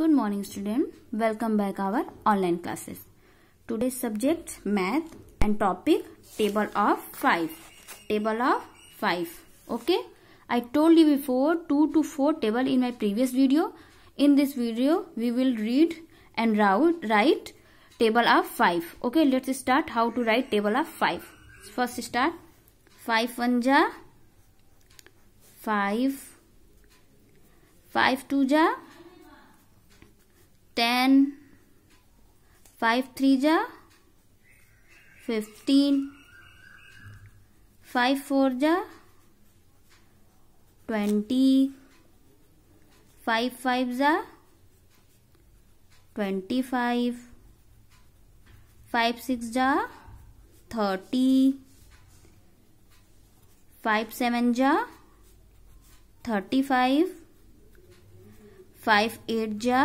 Good morning student. Welcome back our online classes. Today's subject math and topic table of 5. Table of 5. Okay. I told you before 2 to 4 table in my previous video. In this video we will read and write table of 5. Okay. Let's start how to write table of 5. First start 5 1 ja 5 5 2 ja five three जा fifteen five four जा twenty five five जा twenty five five six जा thirty five seven जा thirty five five eight जा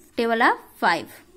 multiple of 5